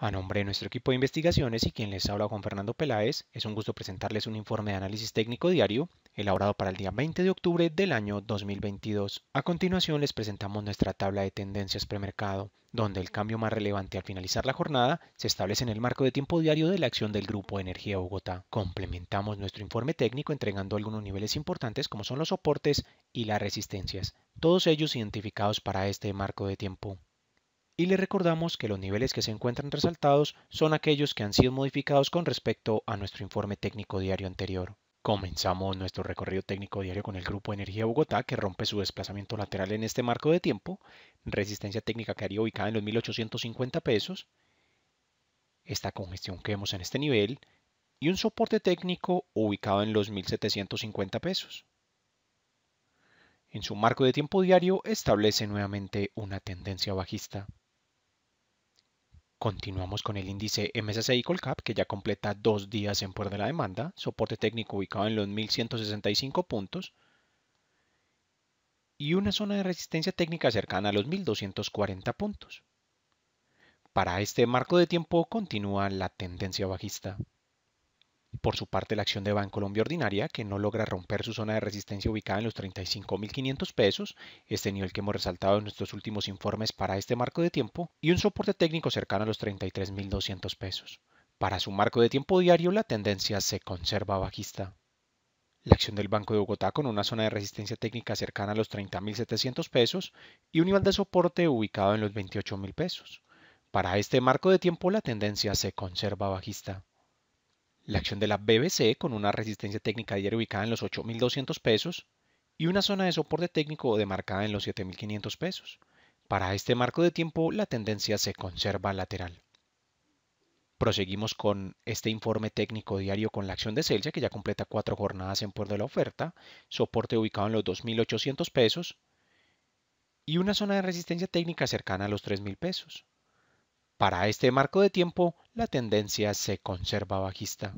A nombre de nuestro equipo de investigaciones y quien les habla con Fernando Peláez, es un gusto presentarles un informe de análisis técnico diario elaborado para el día 20 de octubre del año 2022. A continuación les presentamos nuestra tabla de tendencias premercado, donde el cambio más relevante al finalizar la jornada se establece en el marco de tiempo diario de la acción del Grupo Energía Bogotá. Complementamos nuestro informe técnico entregando algunos niveles importantes como son los soportes y las resistencias, todos ellos identificados para este marco de tiempo y le recordamos que los niveles que se encuentran resaltados son aquellos que han sido modificados con respecto a nuestro informe técnico diario anterior. Comenzamos nuestro recorrido técnico diario con el Grupo Energía Bogotá, que rompe su desplazamiento lateral en este marco de tiempo, resistencia técnica que haría ubicada en los 1850 pesos, esta congestión que vemos en este nivel, y un soporte técnico ubicado en los 1750 pesos. En su marco de tiempo diario establece nuevamente una tendencia bajista. Continuamos con el índice MSCI Colcap, que ya completa dos días en puerto de la demanda, soporte técnico ubicado en los 1165 puntos y una zona de resistencia técnica cercana a los 1240 puntos. Para este marco de tiempo continúa la tendencia bajista. Por su parte, la acción de Bancolombia Ordinaria, que no logra romper su zona de resistencia ubicada en los 35.500 pesos, este nivel que hemos resaltado en nuestros últimos informes para este marco de tiempo, y un soporte técnico cercano a los 33.200 pesos. Para su marco de tiempo diario, la tendencia se conserva bajista. La acción del Banco de Bogotá con una zona de resistencia técnica cercana a los 30.700 pesos y un nivel de soporte ubicado en los 28.000 pesos. Para este marco de tiempo la tendencia se conserva bajista la acción de la BBC con una resistencia técnica diaria ubicada en los 8.200 pesos y una zona de soporte técnico demarcada en los 7.500 pesos. Para este marco de tiempo la tendencia se conserva lateral. Proseguimos con este informe técnico diario con la acción de Celsius, que ya completa cuatro jornadas en puerto de la oferta, soporte ubicado en los 2.800 pesos y una zona de resistencia técnica cercana a los 3.000 pesos. Para este marco de tiempo, la tendencia se conserva bajista.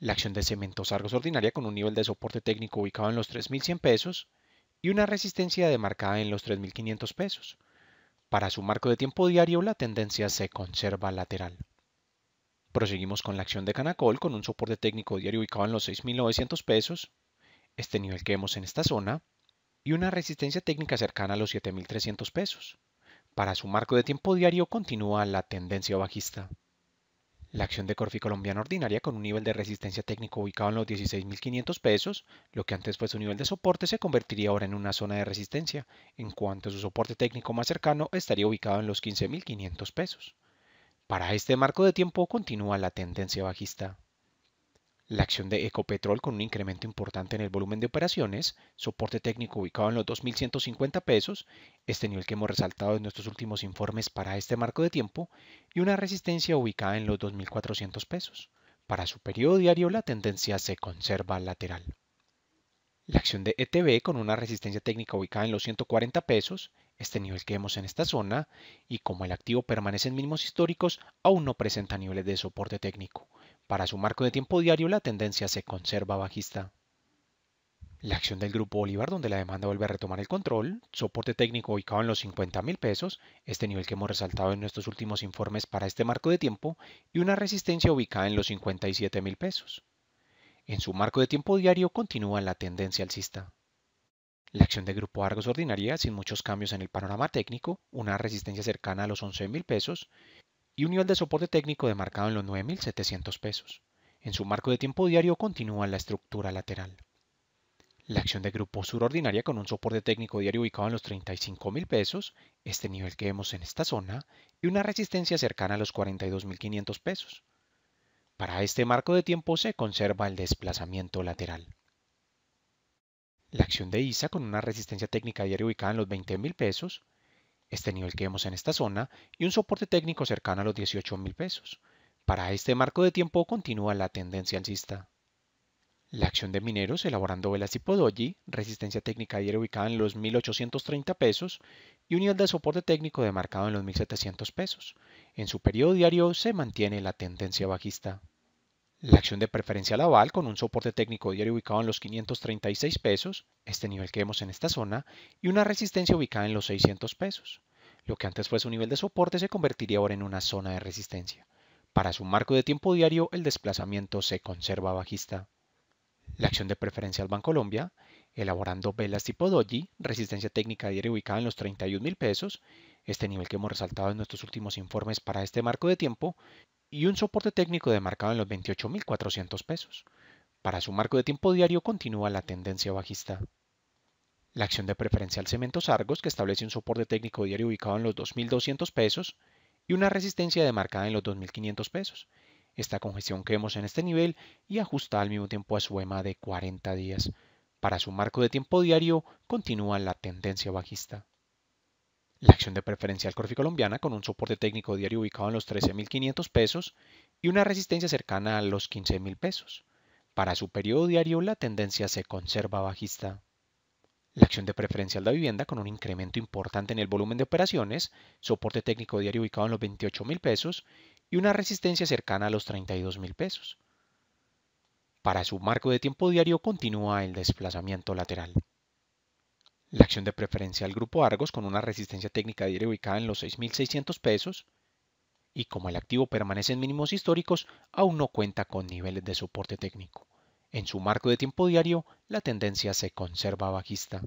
La acción de cementos Argos ordinaria con un nivel de soporte técnico ubicado en los 3.100 pesos y una resistencia demarcada en los 3.500 pesos. Para su marco de tiempo diario, la tendencia se conserva lateral. Proseguimos con la acción de Canacol con un soporte técnico diario ubicado en los 6.900 pesos, este nivel que vemos en esta zona, y una resistencia técnica cercana a los 7.300 pesos. Para su marco de tiempo diario continúa la tendencia bajista. La acción de Corfi colombiana ordinaria con un nivel de resistencia técnico ubicado en los 16.500 pesos, lo que antes fue su nivel de soporte, se convertiría ahora en una zona de resistencia, en cuanto a su soporte técnico más cercano estaría ubicado en los 15.500 pesos. Para este marco de tiempo continúa la tendencia bajista la acción de Ecopetrol con un incremento importante en el volumen de operaciones, soporte técnico ubicado en los 2.150 pesos, este nivel que hemos resaltado en nuestros últimos informes para este marco de tiempo, y una resistencia ubicada en los 2.400 pesos. Para su periodo diario la tendencia se conserva lateral. La acción de ETB con una resistencia técnica ubicada en los 140 pesos, este nivel que vemos en esta zona, y como el activo permanece en mínimos históricos, aún no presenta niveles de soporte técnico. Para su marco de tiempo diario la tendencia se conserva bajista. La acción del grupo Bolívar, donde la demanda vuelve a retomar el control, soporte técnico ubicado en los $50,000, pesos, este nivel que hemos resaltado en nuestros últimos informes para este marco de tiempo, y una resistencia ubicada en los 57 pesos. En su marco de tiempo diario continúa la tendencia alcista. La acción del grupo Argos ordinaria, sin muchos cambios en el panorama técnico, una resistencia cercana a los $11,000. pesos y un nivel de soporte técnico demarcado en los 9.700 pesos. En su marco de tiempo diario continúa la estructura lateral. La acción de grupo sur ordinaria con un soporte técnico diario ubicado en los 35,000 pesos, este nivel que vemos en esta zona, y una resistencia cercana a los 42.500 pesos. Para este marco de tiempo se conserva el desplazamiento lateral. La acción de ISA con una resistencia técnica diaria ubicada en los 20,000 pesos, este nivel que vemos en esta zona, y un soporte técnico cercano a los $18,000. pesos. Para este marco de tiempo continúa la tendencia alcista. La acción de mineros elaborando velas tipo doji, resistencia técnica diaria ubicada en los 1830 pesos y un nivel de soporte técnico demarcado en los 1700 pesos. En su periodo diario se mantiene la tendencia bajista. La acción de preferencia al aval con un soporte técnico diario ubicado en los 536 pesos, este nivel que vemos en esta zona, y una resistencia ubicada en los 600 pesos. Lo que antes fue su nivel de soporte se convertiría ahora en una zona de resistencia. Para su marco de tiempo diario, el desplazamiento se conserva bajista. La acción de preferencia al Colombia, elaborando velas tipo doji, resistencia técnica diaria ubicada en los 31 mil pesos, este nivel que hemos resaltado en nuestros últimos informes para este marco de tiempo, y un soporte técnico demarcado en los 28.400 pesos. Para su marco de tiempo diario continúa la tendencia bajista. La acción de preferencial Cementos Argos, que establece un soporte técnico diario ubicado en los 2.200 pesos y una resistencia demarcada en los 2.500 pesos. Esta congestión que vemos en este nivel y ajusta al mismo tiempo a su EMA de 40 días. Para su marco de tiempo diario continúa la tendencia bajista la acción de preferencial Corfi colombiana con un soporte técnico diario ubicado en los 13.500 pesos y una resistencia cercana a los 15.000 pesos. Para su periodo diario la tendencia se conserva bajista. La acción de preferencial de vivienda con un incremento importante en el volumen de operaciones, soporte técnico diario ubicado en los 28.000 pesos y una resistencia cercana a los 32.000 pesos. Para su marco de tiempo diario continúa el desplazamiento lateral. La acción de preferencia al grupo Argos con una resistencia técnica diaria ubicada en los 6.600 pesos y como el activo permanece en mínimos históricos, aún no cuenta con niveles de soporte técnico. En su marco de tiempo diario, la tendencia se conserva bajista.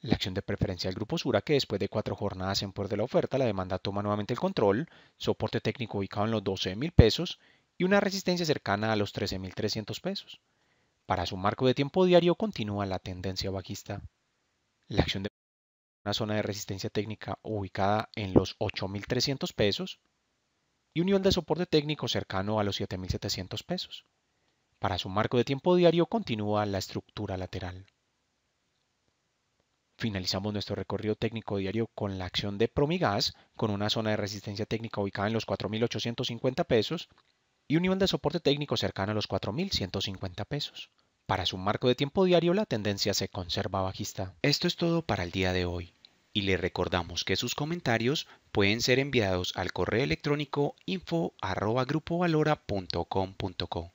La acción de preferencia del grupo Sura, que después de cuatro jornadas en puerto de la oferta, la demanda toma nuevamente el control, soporte técnico ubicado en los 12,000 pesos y una resistencia cercana a los 13.300 pesos. Para su marco de tiempo diario continúa la tendencia bajista la acción de una zona de resistencia técnica ubicada en los 8.300 pesos y un nivel de soporte técnico cercano a los 7.700 pesos. Para su marco de tiempo diario continúa la estructura lateral. Finalizamos nuestro recorrido técnico diario con la acción de Promigas, con una zona de resistencia técnica ubicada en los 4.850 pesos y un nivel de soporte técnico cercano a los 4.150 pesos. Para su marco de tiempo diario la tendencia se conserva bajista. Esto es todo para el día de hoy y le recordamos que sus comentarios pueden ser enviados al correo electrónico info@grupovalora.com.co.